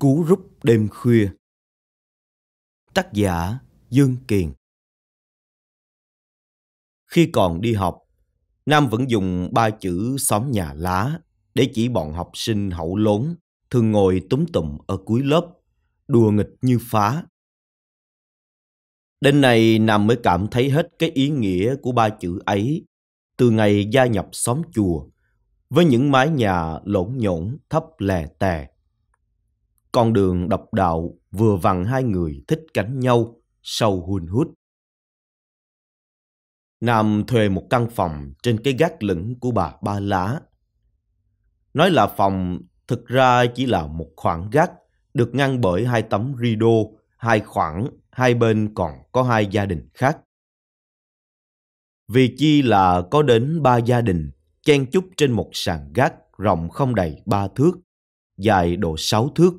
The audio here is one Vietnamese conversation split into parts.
Cú rút đêm khuya Tác giả Dương Kiền Khi còn đi học, Nam vẫn dùng ba chữ xóm nhà lá để chỉ bọn học sinh hậu lốn thường ngồi túm tụm ở cuối lớp, đùa nghịch như phá. Đến nay Nam mới cảm thấy hết cái ý nghĩa của ba chữ ấy từ ngày gia nhập xóm chùa với những mái nhà lộn nhổn thấp lè tè con đường độc đạo vừa vặn hai người thích cánh nhau, sâu hun hút. Nam thuê một căn phòng trên cái gác lửng của bà Ba Lá. Nói là phòng, thực ra chỉ là một khoảng gác được ngăn bởi hai tấm rido, hai khoảng, hai bên còn có hai gia đình khác. Vì chi là có đến ba gia đình, chen chúc trên một sàn gác rộng không đầy ba thước, dài độ sáu thước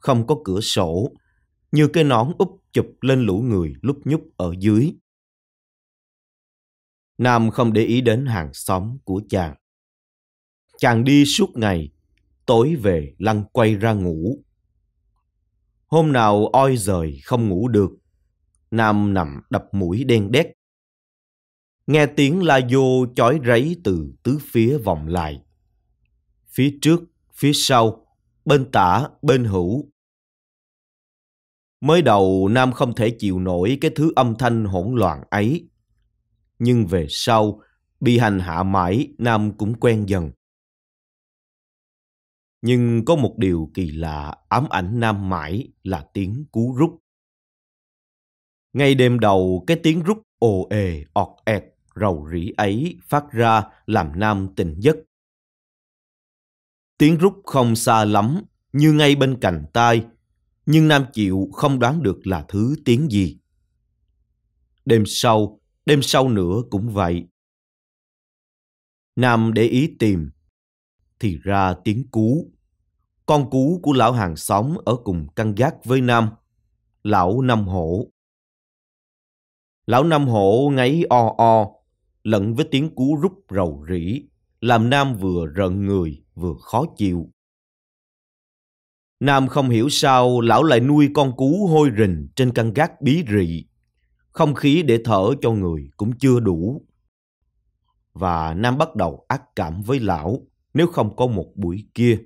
không có cửa sổ, như cái nón úp chụp lên lũ người lúc nhúc ở dưới. Nam không để ý đến hàng xóm của chàng. Chàng đi suốt ngày, tối về lăn quay ra ngủ. Hôm nào oi rời không ngủ được, Nam nằm đập mũi đen đét. Nghe tiếng la vô chói ráy từ tứ phía vòng lại. Phía trước, phía sau, bên tả, bên hữu, Mới đầu Nam không thể chịu nổi cái thứ âm thanh hỗn loạn ấy. Nhưng về sau, bị hành hạ mãi, Nam cũng quen dần. Nhưng có một điều kỳ lạ ám ảnh Nam mãi là tiếng cú rút. Ngay đêm đầu, cái tiếng rút ồ ề, ọt ẹt, rầu rĩ ấy phát ra làm Nam tỉnh giấc. Tiếng rút không xa lắm, như ngay bên cạnh tai, nhưng Nam chịu không đoán được là thứ tiếng gì. Đêm sau, đêm sau nữa cũng vậy. Nam để ý tìm, thì ra tiếng cú. Con cú của lão hàng xóm ở cùng căn gác với Nam, lão Năm Hổ. Lão Năm Hổ ngáy o o, lẫn với tiếng cú rút rầu rĩ, làm Nam vừa rợn người vừa khó chịu. Nam không hiểu sao lão lại nuôi con cú hôi rình trên căn gác bí rị. Không khí để thở cho người cũng chưa đủ. Và Nam bắt đầu ác cảm với lão nếu không có một buổi kia.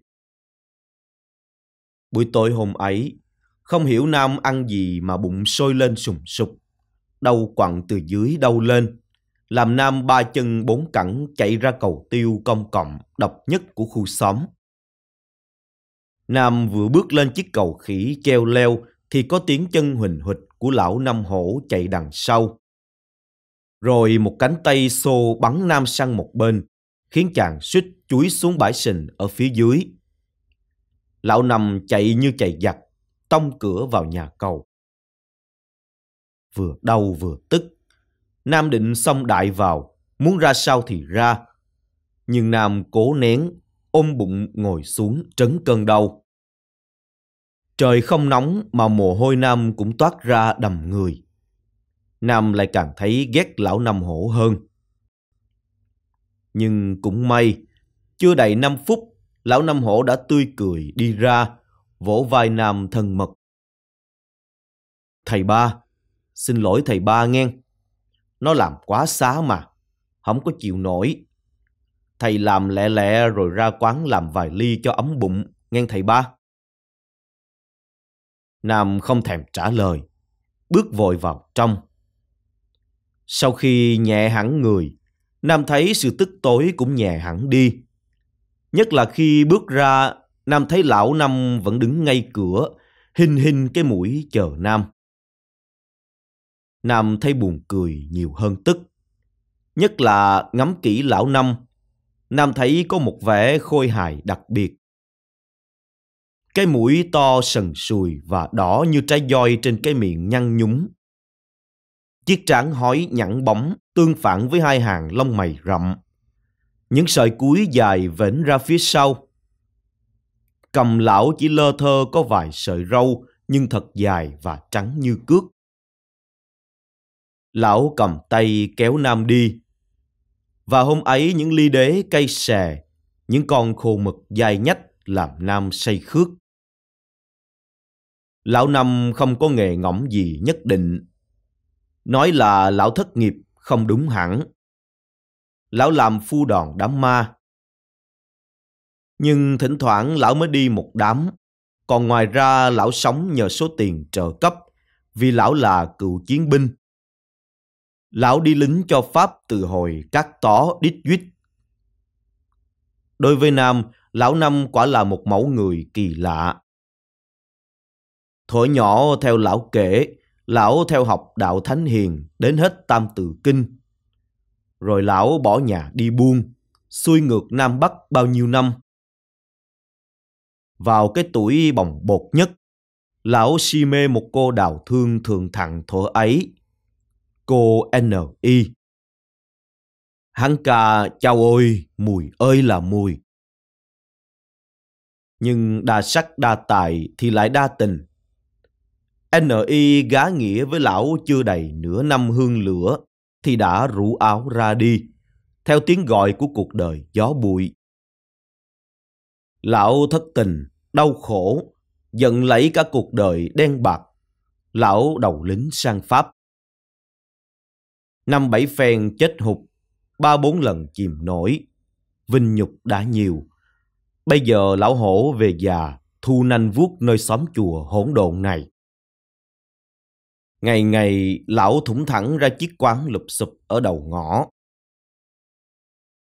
Buổi tối hôm ấy, không hiểu Nam ăn gì mà bụng sôi lên sùng sục. Đau quặn từ dưới đau lên, làm Nam ba chân bốn cẳng chạy ra cầu tiêu công cộng độc nhất của khu xóm. Nam vừa bước lên chiếc cầu khỉ treo leo thì có tiếng chân huỳnh huỵch của lão Nam Hổ chạy đằng sau. Rồi một cánh tay xô bắn Nam sang một bên, khiến chàng suýt chuối xuống bãi sình ở phía dưới. Lão Nam chạy như chạy giặc, tông cửa vào nhà cầu. Vừa đau vừa tức, Nam định xông đại vào, muốn ra sao thì ra. Nhưng Nam cố nén ôm bụng ngồi xuống trấn cơn đau. Trời không nóng mà mồ hôi Nam cũng toát ra đầm người. Nam lại càng thấy ghét lão Nam Hổ hơn. Nhưng cũng may, chưa đầy 5 phút, lão Nam Hổ đã tươi cười đi ra, vỗ vai Nam thân mật. Thầy ba, xin lỗi thầy ba nghe. Nó làm quá xá mà, không có chịu nổi Thầy làm lẹ lẹ rồi ra quán làm vài ly cho ấm bụng, nghe thầy ba. Nam không thèm trả lời, bước vội vào trong. Sau khi nhẹ hẳn người, Nam thấy sự tức tối cũng nhẹ hẳn đi. Nhất là khi bước ra, Nam thấy lão Năm vẫn đứng ngay cửa, hình hình cái mũi chờ Nam. Nam thấy buồn cười nhiều hơn tức. Nhất là ngắm kỹ lão Năm Nam thấy có một vẻ khôi hài đặc biệt. Cái mũi to sần sùi và đỏ như trái voi trên cái miệng nhăn nhúm. Chiếc trán hói nhẵn bóng tương phản với hai hàng lông mày rậm. Những sợi cuối dài vểnh ra phía sau. Cầm lão chỉ lơ thơ có vài sợi râu nhưng thật dài và trắng như cước. Lão cầm tay kéo Nam đi và hôm ấy những ly đế cây xè, những con khô mực dài nhách làm nam say khước. Lão Năm không có nghề ngỗng gì nhất định. Nói là lão thất nghiệp không đúng hẳn. Lão làm phu đòn đám ma. Nhưng thỉnh thoảng lão mới đi một đám. Còn ngoài ra lão sống nhờ số tiền trợ cấp vì lão là cựu chiến binh lão đi lính cho Pháp từ hồi các tó đít duyết Đối với Nam, lão Năm quả là một mẫu người kỳ lạ. Thổi nhỏ theo lão kể, lão theo học đạo Thánh Hiền đến hết Tam Từ Kinh. Rồi lão bỏ nhà đi buôn, xuôi ngược Nam Bắc bao nhiêu năm. Vào cái tuổi bồng bột nhất, lão si mê một cô đào thương thường thẳng thuở ấy cô N.I. Hắn ca chào ôi, mùi ơi là mùi. Nhưng đa sắc đa tài thì lại đa tình. N.I. gá nghĩa với lão chưa đầy nửa năm hương lửa thì đã rủ áo ra đi, theo tiếng gọi của cuộc đời gió bụi. Lão thất tình, đau khổ, giận lấy cả cuộc đời đen bạc. Lão đầu lính sang Pháp năm bảy phen chết hụt, ba bốn lần chìm nổi. Vinh nhục đã nhiều. Bây giờ lão hổ về già, thu nanh vuốt nơi xóm chùa hỗn độn này. Ngày ngày, lão thủng thẳng ra chiếc quán lụp sụp ở đầu ngõ.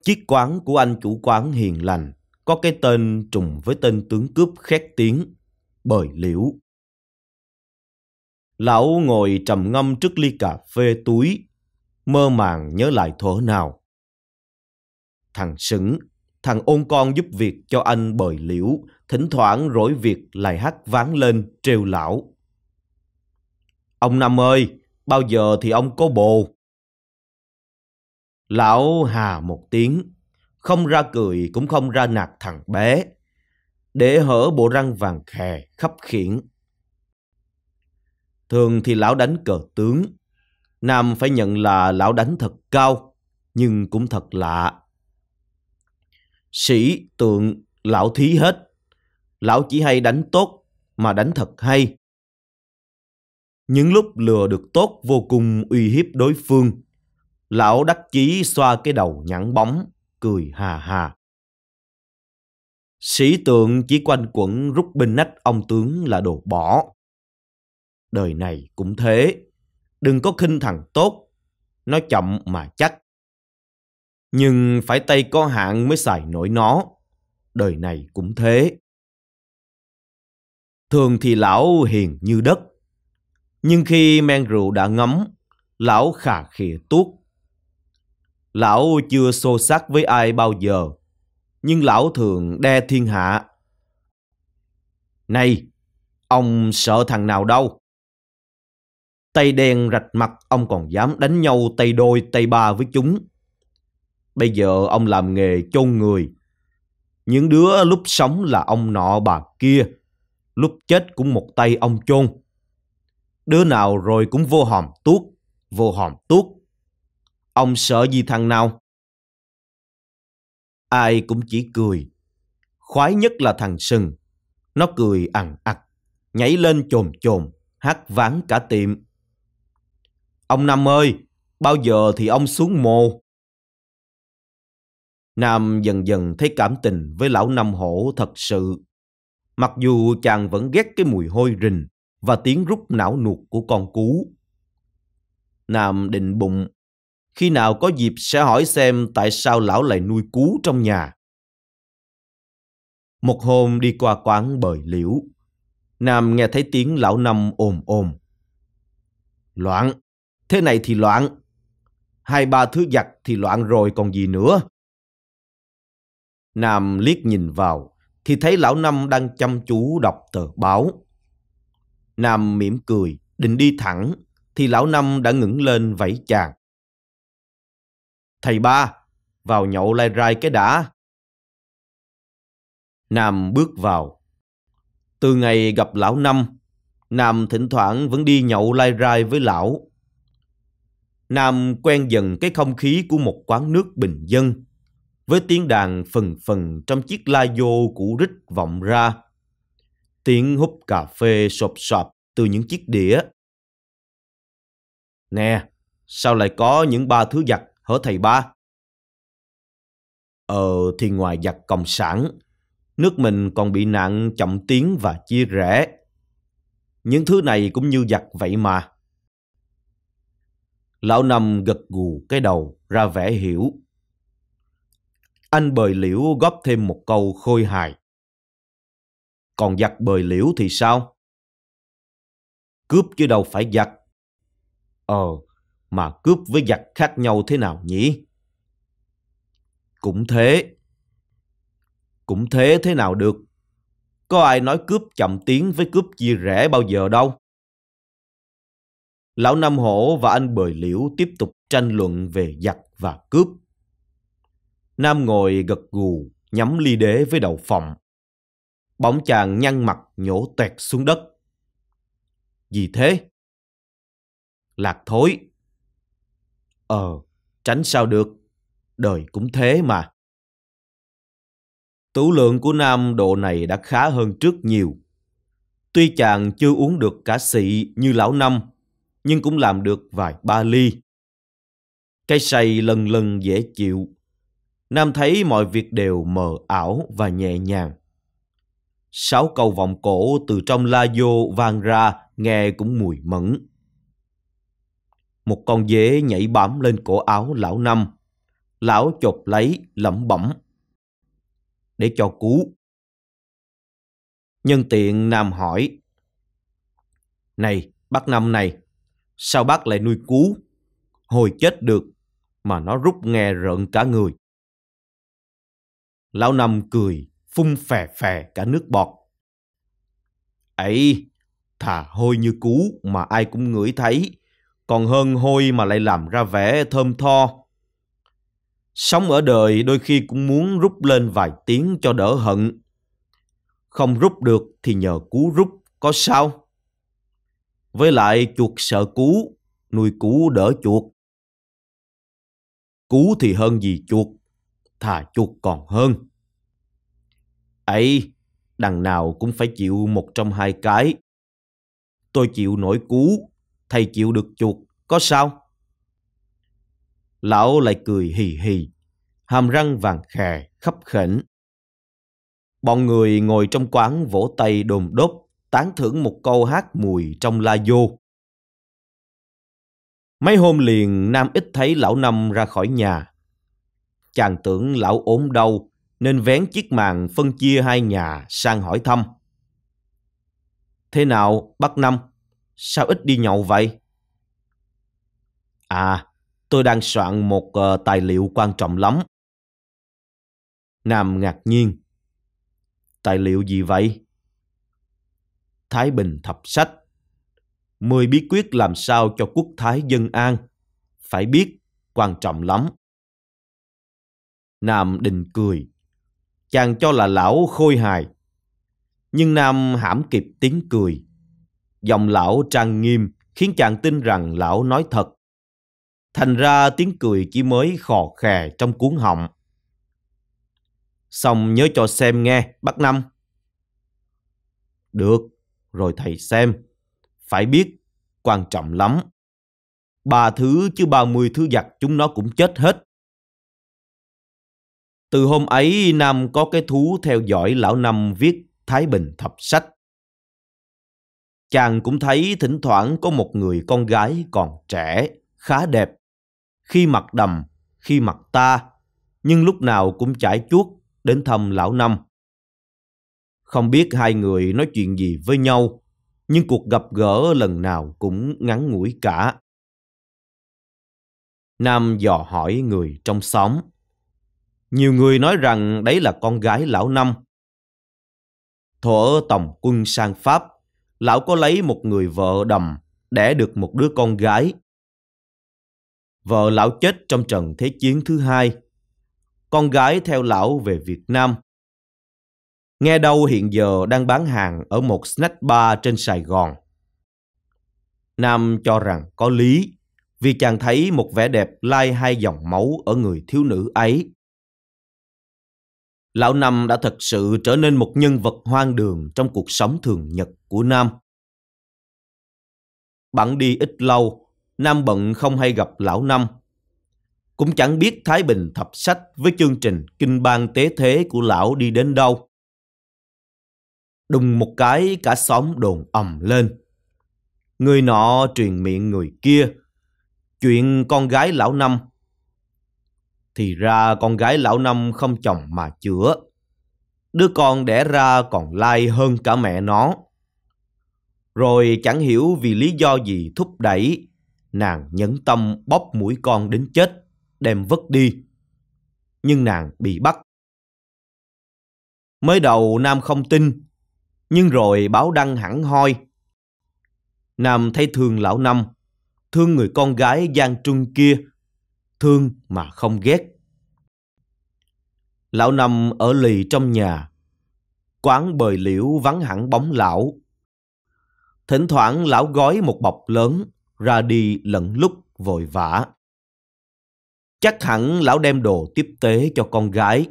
Chiếc quán của anh chủ quán hiền lành, có cái tên trùng với tên tướng cướp khét tiếng, bời liễu. Lão ngồi trầm ngâm trước ly cà phê túi, mơ màng nhớ lại thuở nào. Thằng Sững, thằng ôn con giúp việc cho anh bời liễu, thỉnh thoảng rỗi việc lại hát ván lên trêu lão. Ông Năm ơi, bao giờ thì ông có bồ? Lão hà một tiếng, không ra cười cũng không ra nạt thằng bé, để hở bộ răng vàng khè khắp khiển. Thường thì lão đánh cờ tướng, Nam phải nhận là lão đánh thật cao, nhưng cũng thật lạ. Sĩ, tượng, lão thí hết. Lão chỉ hay đánh tốt, mà đánh thật hay. Những lúc lừa được tốt vô cùng uy hiếp đối phương. Lão đắc chí xoa cái đầu nhẵn bóng, cười hà hà. Sĩ tượng chỉ quanh quẩn rút bên nách ông tướng là đồ bỏ. Đời này cũng thế. Đừng có khinh thằng tốt, nó chậm mà chắc. Nhưng phải tay có hạn mới xài nổi nó, đời này cũng thế. Thường thì lão hiền như đất, nhưng khi men rượu đã ngấm, lão khà khịa tuốt. Lão chưa xô xát với ai bao giờ, nhưng lão thường đe thiên hạ. Này, ông sợ thằng nào đâu? Tay đen rạch mặt ông còn dám đánh nhau tay đôi tay ba với chúng. Bây giờ ông làm nghề chôn người. Những đứa lúc sống là ông nọ bà kia, lúc chết cũng một tay ông chôn. Đứa nào rồi cũng vô hòm tuốt, vô hòm tuốt. Ông sợ gì thằng nào? Ai cũng chỉ cười. Khoái nhất là thằng Sừng. Nó cười ằn ặc, nhảy lên chồm chồm, hát ván cả tiệm. Ông Năm ơi, bao giờ thì ông xuống mồ? Nam dần dần thấy cảm tình với lão Năm Hổ thật sự. Mặc dù chàng vẫn ghét cái mùi hôi rình và tiếng rút não nuột của con cú. Nam định bụng, khi nào có dịp sẽ hỏi xem tại sao lão lại nuôi cú trong nhà. Một hôm đi qua quán bời liễu, Nam nghe thấy tiếng lão Năm ồm ồm. Loạn, Thế này thì loạn. Hai ba thứ giặt thì loạn rồi còn gì nữa. Nam liếc nhìn vào thì thấy lão Năm đang chăm chú đọc tờ báo. Nam mỉm cười, định đi thẳng thì lão Năm đã ngẩng lên vẫy chàng. Thầy ba, vào nhậu lai rai cái đã. Nam bước vào. Từ ngày gặp lão Năm, Nam thỉnh thoảng vẫn đi nhậu lai rai với lão. Nam quen dần cái không khí của một quán nước bình dân, với tiếng đàn phần phần trong chiếc la vô cũ rít vọng ra. Tiếng hút cà phê sộp sọp từ những chiếc đĩa. Nè, sao lại có những ba thứ giặt hở thầy ba? Ờ thì ngoài giặt cộng sản, nước mình còn bị nạn chậm tiếng và chia rẽ. Những thứ này cũng như giặt vậy mà. Lão Năm gật gù cái đầu ra vẻ hiểu. Anh bời liễu góp thêm một câu khôi hài. Còn giặc bời liễu thì sao? Cướp chứ đâu phải giặc. Ờ, mà cướp với giặc khác nhau thế nào nhỉ? Cũng thế. Cũng thế thế nào được? Có ai nói cướp chậm tiếng với cướp chia rẽ bao giờ đâu? Lão Nam Hổ và anh Bời Liễu tiếp tục tranh luận về giặc và cướp. Nam ngồi gật gù, nhắm ly đế với đầu phòng. Bỗng chàng nhăn mặt nhổ tẹt xuống đất. Gì thế? Lạc thối. Ờ, tránh sao được. Đời cũng thế mà. Tủ lượng của Nam độ này đã khá hơn trước nhiều. Tuy chàng chưa uống được cả xị như lão năm, nhưng cũng làm được vài ba ly. Cái say lần lần dễ chịu. Nam thấy mọi việc đều mờ ảo và nhẹ nhàng. Sáu câu vọng cổ từ trong la vô vang ra nghe cũng mùi mẫn. Một con dế nhảy bám lên cổ áo lão năm. Lão chột lấy, lẩm bẩm. Để cho cú. Nhân tiện Nam hỏi. Này, bác năm này, Sao bác lại nuôi cú? Hồi chết được, mà nó rút nghe rợn cả người. Lão Năm cười, phun phè phè cả nước bọt. Ấy, thà hôi như cú mà ai cũng ngửi thấy, còn hơn hôi mà lại làm ra vẻ thơm tho. Sống ở đời đôi khi cũng muốn rút lên vài tiếng cho đỡ hận. Không rút được thì nhờ cú rút, có sao? Với lại chuột sợ cú, nuôi cú đỡ chuột. Cú thì hơn gì chuột, thà chuột còn hơn. ấy đằng nào cũng phải chịu một trong hai cái. Tôi chịu nổi cú, thầy chịu được chuột, có sao? Lão lại cười hì hì, hàm răng vàng khè, khắp khỉnh. Bọn người ngồi trong quán vỗ tay đồm đốt tán thưởng một câu hát mùi trong la vô. Mấy hôm liền Nam ít thấy lão Năm ra khỏi nhà. Chàng tưởng lão ốm đau nên vén chiếc màn phân chia hai nhà sang hỏi thăm. Thế nào bác Năm? Sao ít đi nhậu vậy? À, tôi đang soạn một uh, tài liệu quan trọng lắm. Nam ngạc nhiên. Tài liệu gì vậy? Thái Bình Thập Sách. mười bí quyết làm sao cho quốc thái dân an. Phải biết, quan trọng lắm. Nam định cười. Chàng cho là lão khôi hài. Nhưng Nam hãm kịp tiếng cười. Giọng lão trang nghiêm khiến chàng tin rằng lão nói thật. Thành ra tiếng cười chỉ mới khò khè trong cuốn họng. Xong nhớ cho xem nghe, bác Năm. Được, rồi thầy xem. Phải biết, quan trọng lắm. Ba thứ chứ ba mươi thứ giặc chúng nó cũng chết hết. Từ hôm ấy, Nam có cái thú theo dõi lão Năm viết Thái Bình thập sách. Chàng cũng thấy thỉnh thoảng có một người con gái còn trẻ, khá đẹp. Khi mặt đầm, khi mặt ta, nhưng lúc nào cũng chải chuốt đến thăm lão Năm. Không biết hai người nói chuyện gì với nhau, nhưng cuộc gặp gỡ lần nào cũng ngắn ngủi cả. Nam dò hỏi người trong xóm. Nhiều người nói rằng đấy là con gái lão Năm. Thuở tổng quân sang Pháp, lão có lấy một người vợ đầm, đẻ được một đứa con gái. Vợ lão chết trong trận Thế chiến thứ hai. Con gái theo lão về Việt Nam nghe đâu hiện giờ đang bán hàng ở một snack bar trên Sài Gòn. Nam cho rằng có lý vì chàng thấy một vẻ đẹp lai hai dòng máu ở người thiếu nữ ấy. Lão Năm đã thật sự trở nên một nhân vật hoang đường trong cuộc sống thường nhật của Nam. Bẵng đi ít lâu, Nam bận không hay gặp Lão Năm. Cũng chẳng biết Thái Bình thập sách với chương trình kinh bang tế thế của Lão đi đến đâu đùng một cái cả xóm đồn ầm lên. Người nọ truyền miệng người kia, chuyện con gái lão năm. Thì ra con gái lão năm không chồng mà chữa. Đứa con đẻ ra còn lai hơn cả mẹ nó. Rồi chẳng hiểu vì lý do gì thúc đẩy, nàng nhẫn tâm bóp mũi con đến chết, đem vứt đi. Nhưng nàng bị bắt. Mới đầu Nam không tin, nhưng rồi báo đăng hẳn hoi. Nam thấy thương lão Năm, thương người con gái gian trung kia, thương mà không ghét. Lão Năm ở lì trong nhà, quán bời liễu vắng hẳn bóng lão. Thỉnh thoảng lão gói một bọc lớn, ra đi lẫn lúc vội vã. Chắc hẳn lão đem đồ tiếp tế cho con gái.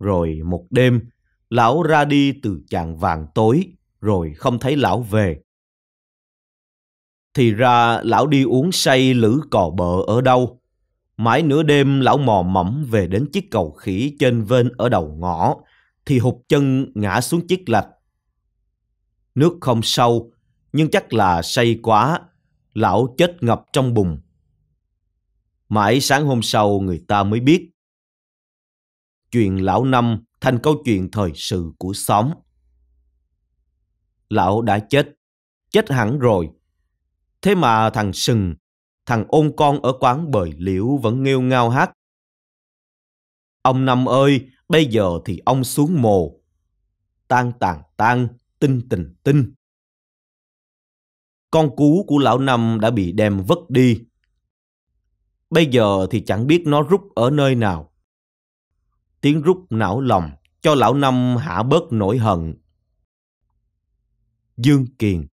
Rồi một đêm, lão ra đi từ chàng vàng tối rồi không thấy lão về. Thì ra lão đi uống say lữ cò bợ ở đâu. Mãi nửa đêm lão mò mẫm về đến chiếc cầu khỉ trên vên ở đầu ngõ, thì hụt chân ngã xuống chiếc lạch. Nước không sâu, nhưng chắc là say quá, lão chết ngập trong bùn. Mãi sáng hôm sau người ta mới biết. Chuyện lão năm thành câu chuyện thời sự của xóm. Lão đã chết, chết hẳn rồi. Thế mà thằng Sừng, thằng ôn con ở quán bời liễu vẫn nghêu ngao hát. Ông Năm ơi, bây giờ thì ông xuống mồ. Tan tàn tan, tinh tình tinh. Con cú của lão Năm đã bị đem vất đi. Bây giờ thì chẳng biết nó rút ở nơi nào tiếng rút não lòng cho lão năm hạ bớt nỗi hận. Dương Kiền